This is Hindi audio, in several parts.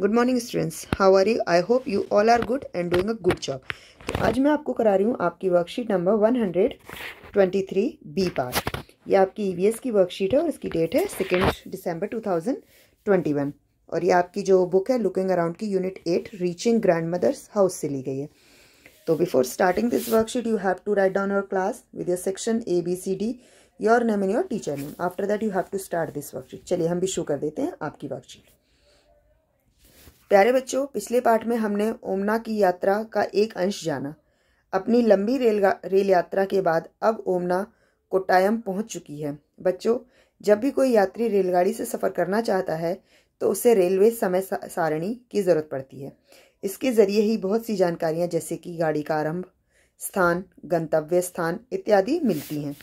good morning students how are you I hope you all are good and doing a good job तो आज मैं आपको करा रही हूँ आपकी worksheet number one hundred twenty three B part ये आपकी ई e की वर्कशीट है और इसकी डेट है second December two thousand twenty one और ये आपकी जो बुक है लुकिंग अराउंड की unit eight reaching grandmother's house से ली गई है तो before starting this worksheet you have to write down your class with your section A B C D your name and your teacher name after that you have to start this worksheet चलिए हम भी शो कर देते हैं आपकी वर्कशीट प्यारे बच्चों पिछले पाठ में हमने ओमना की यात्रा का एक अंश जाना अपनी लंबी रेल रेल यात्रा के बाद अब ओमना कोटायम पहुंच चुकी है बच्चों जब भी कोई यात्री रेलगाड़ी से सफ़र करना चाहता है तो उसे रेलवे समय सारणी की ज़रूरत पड़ती है इसके ज़रिए ही बहुत सी जानकारियाँ जैसे कि गाड़ी का आरंभ स्थान गंतव्य स्थान इत्यादि मिलती हैं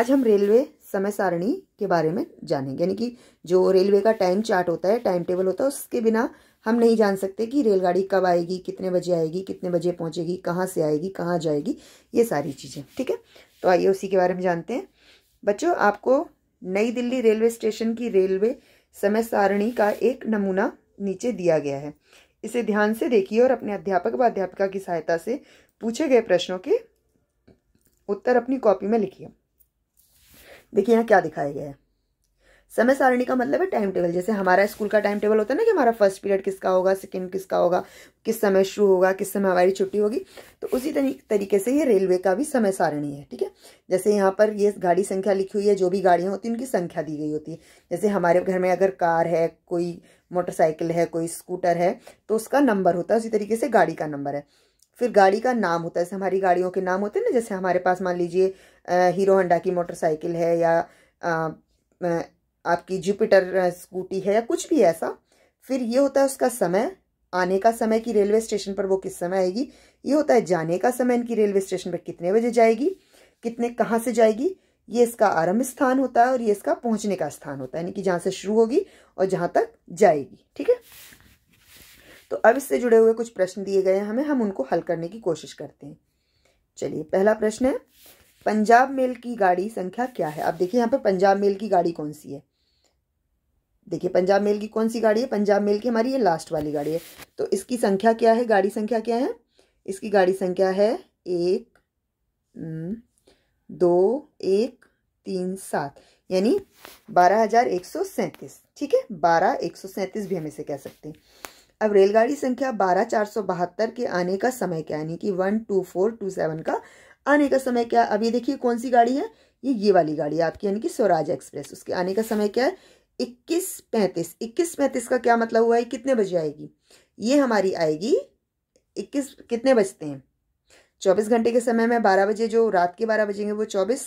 आज हम रेलवे समय सारणी के बारे में जानेंगे यानी कि जो रेलवे का टाइम चार्ट होता है टाइम टेबल होता है उसके बिना हम नहीं जान सकते कि रेलगाड़ी कब आएगी कितने बजे आएगी कितने बजे पहुँचेगी कहाँ से आएगी कहाँ जाएगी ये सारी चीज़ें ठीक है तो आइए उसी के बारे में जानते हैं बच्चों आपको नई दिल्ली रेलवे स्टेशन की रेलवे समय सारणी का एक नमूना नीचे दिया गया है इसे ध्यान से देखिए और अपने अध्यापक व अध्यापिका की सहायता से पूछे गए प्रश्नों के उत्तर अपनी कॉपी में लिखिए देखिए यहाँ क्या दिखाया गया है समय सारणी का मतलब है टाइम टेबल जैसे हमारा स्कूल का टाइम टेबल होता है ना कि हमारा फर्स्ट पीरियड किसका होगा सेकेंड किसका होगा किस समय शुरू होगा किस समय हमारी छुट्टी होगी तो उसी तरीके से ये रेलवे का भी समय सारणी है ठीक है जैसे यहाँ पर ये गाड़ी संख्या लिखी हुई है जो भी गाड़ियाँ होती हैं उनकी संख्या दी गई होती है जैसे हमारे घर में अगर कार है कोई मोटरसाइकिल है कोई स्कूटर है तो उसका नंबर होता है उसी तरीके से गाड़ी का नंबर है फिर गाड़ी का नाम होता है जैसे हमारी गाड़ियों के नाम होते हैं ना जैसे हमारे पास मान लीजिए हीरो होंडा की मोटरसाइकिल है या आपकी जुपिटर स्कूटी है या कुछ भी ऐसा फिर ये होता है उसका समय आने का समय कि रेलवे स्टेशन पर वो किस समय आएगी ये होता है जाने का समय इनकी रेलवे स्टेशन पर कितने बजे जाएगी कितने कहाँ से जाएगी ये इसका आरंभ स्थान होता है और ये इसका पहुंचने का स्थान होता है यानी कि जहाँ से शुरू होगी और जहाँ तक जाएगी ठीक है तो अब इससे जुड़े हुए कुछ प्रश्न दिए गए हैं हमें हम उनको हल करने की कोशिश करते हैं चलिए पहला प्रश्न है पंजाब मेल की गाड़ी संख्या क्या है आप देखिए यहाँ पर पंजाब मेल की गाड़ी कौन सी है देखिए पंजाब मेल की कौन सी गाड़ी है पंजाब मेल की हमारी ये लास्ट वाली गाड़ी है तो इसकी संख्या क्या है गाड़ी संख्या क्या है इसकी गाड़ी संख्या है एक हम्म, दो एक तीन सात यानी बारह हजार एक सौ सैंतीस ठीक है बारह एक सौ सैंतीस भी हम इसे कह सकते हैं अब रेलगाड़ी संख्या बारह चार सौ बहत्तर के आने का समय क्या यानी कि one two four two seven का आने का समय क्या अभी देखिए कौन सी गाड़ी है ये ये वाली गाड़ी है आपकी यानी कि स्वराज एक्सप्रेस उसके आने का समय क्या है इक्कीस पैंतीस इक्कीस पैंतीस का क्या मतलब हुआ है कितने बजे आएगी ये हमारी आएगी इक्कीस कितने बजते हैं चौबीस घंटे के समय में बारह बजे जो रात के बारह बजेंगे वो चौबीस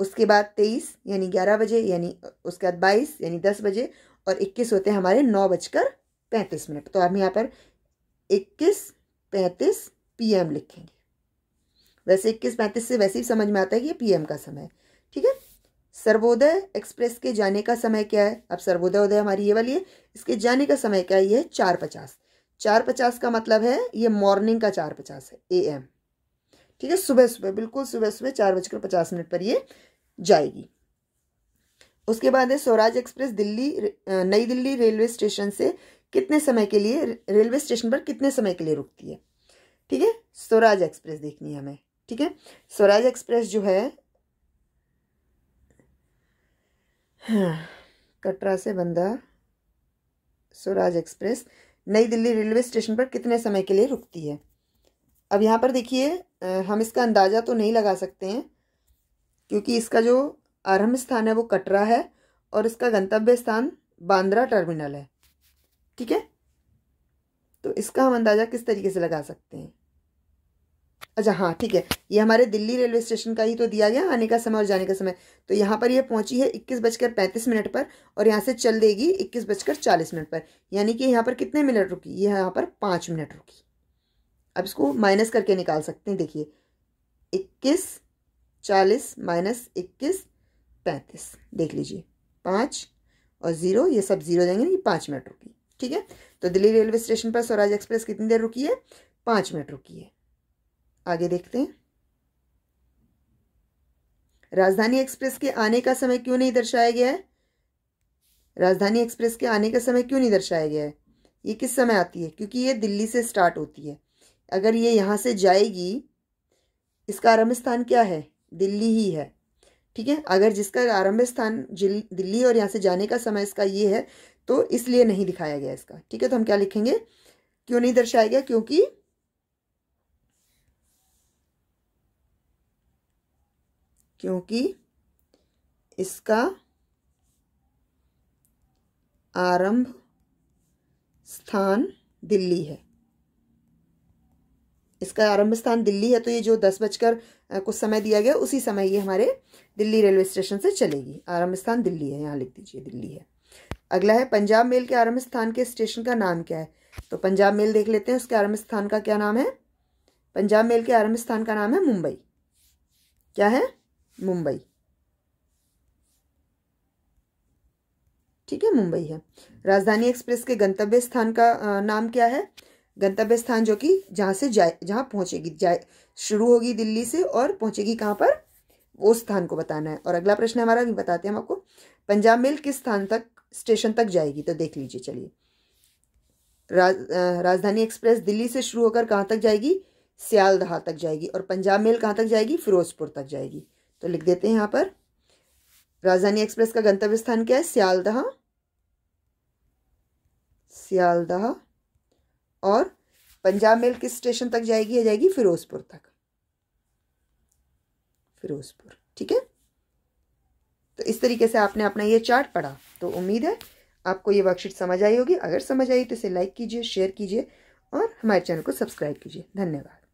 उसके बाद तेईस यानी ग्यारह बजे यानी उसके बाद बाईस यानी दस बजे और इक्कीस होते हैं हमारे नौ बजकर पैंतीस मिनट तो हम यहाँ पर इक्कीस पैंतीस पी लिखेंगे वैसे इक्कीस पैंतीस से वैसे ही समझ में आता है कि ये पीएम का समय ठीक है सर्वोदय एक्सप्रेस के जाने का समय क्या है अब सर्वोदय उदय हमारी ये वाली है इसके जाने का समय क्या है ये चार पचास चार पचास का मतलब है ये मॉर्निंग का चार पचास है ए एम ठीक है सुबह सुबह बिल्कुल सुबह सुबह चार बजकर पचास मिनट पर ये जाएगी उसके बाद है स्वराज एक्सप्रेस दिल्ली नई दिल्ली रेलवे स्टेशन से कितने समय के लिए रेलवे स्टेशन पर कितने समय के लिए रुकती है ठीक है स्वराज एक्सप्रेस देखनी है हमें ठीक है स्वराज एक्सप्रेस जो है हाँ कटरा से बंदा स्वराज एक्सप्रेस नई दिल्ली रेलवे स्टेशन पर कितने समय के लिए रुकती है अब यहाँ पर देखिए हम इसका अंदाज़ा तो नहीं लगा सकते हैं क्योंकि इसका जो आरंभ स्थान है वो कटरा है और इसका गंतव्य स्थान बांद्रा टर्मिनल है ठीक है तो इसका हम अंदाज़ा किस तरीके से लगा सकते हैं अच्छा हाँ ठीक है ये हमारे दिल्ली रेलवे स्टेशन का ही तो दिया गया आने का समय और जाने का समय तो यहाँ पर ये पहुँची है इक्कीस बजकर पैंतीस मिनट पर और यहाँ से चल देगी इक्कीस बजकर चालीस मिनट पर यानी कि यहाँ पर कितने मिनट रुकी ये यहाँ पर पाँच मिनट रुकी अब इसको माइनस करके निकाल सकते हैं देखिए इक्कीस चालीस माइनस इक्कीस पैंतीस देख लीजिए पाँच और ज़ीरो ये सब ज़ीरो जाएंगे ये पाँच मिनट रुकी ठीक है तो दिल्ली रेलवे स्टेशन पर स्वराज एक्सप्रेस कितनी देर रुकी है पाँच मिनट रुकी है आगे देखते हैं राजधानी एक्सप्रेस के आने का समय क्यों नहीं दर्शाया गया है राजधानी एक्सप्रेस के आने का समय क्यों नहीं दर्शाया गया है ये किस समय आती है क्योंकि ये दिल्ली से स्टार्ट होती है अगर ये यहाँ से जाएगी इसका आरंभ स्थान क्या है दिल्ली ही है ठीक है अगर जिसका आरंभ स्थान दिल्ली और यहाँ से जाने का समय इसका ये है तो इसलिए नहीं दिखाया गया इसका ठीक है तो हम क्या लिखेंगे क्यों नहीं दर्शाया गया क्योंकि क्योंकि इसका आरंभ स्थान दिल्ली है इसका आरंभ स्थान दिल्ली है तो ये जो दस बजकर कुछ समय दिया गया उसी समय ये हमारे दिल्ली रेलवे स्टेशन से चलेगी आरंभ स्थान दिल्ली है यहाँ लिख दीजिए दिल्ली है अगला है पंजाब मेल के आरंभ स्थान के स्टेशन का नाम क्या है तो पंजाब मेल देख लेते हैं उसके आरंभ स्थान का क्या नाम है पंजाब मेल के आरंभ स्थान का नाम है मुंबई क्या है मुंबई ठीक है मुंबई है राजधानी एक्सप्रेस के गंतव्य स्थान का नाम क्या है गंतव्य स्थान जो कि जहाँ से जाए जहाँ पहुंचेगी जाए शुरू होगी दिल्ली से और पहुँचेगी कहाँ पर वो स्थान को बताना है और अगला प्रश्न हमारा भी बताते हैं हम आपको पंजाब मेल किस स्थान तक स्टेशन तक जाएगी तो देख लीजिए चलिए राज, राजधानी एक्सप्रेस दिल्ली से शुरू होकर कहाँ तक जाएगी सियालदहा तक जाएगी और पंजाब मेल कहाँ तक जाएगी फिरोजपुर तक जाएगी तो लिख देते हैं यहाँ पर राजधानी एक्सप्रेस का गंतव्य स्थान क्या है सियालदह सियालदह और पंजाब मेल किस स्टेशन तक जाएगी या जाएगी फिरोजपुर तक फिरोजपुर ठीक है तो इस तरीके से आपने अपना ये चार्ट पढ़ा तो उम्मीद है आपको ये वर्कशीट समझ आई होगी अगर समझ आई तो इसे लाइक कीजिए शेयर कीजिए और हमारे चैनल को सब्सक्राइब कीजिए धन्यवाद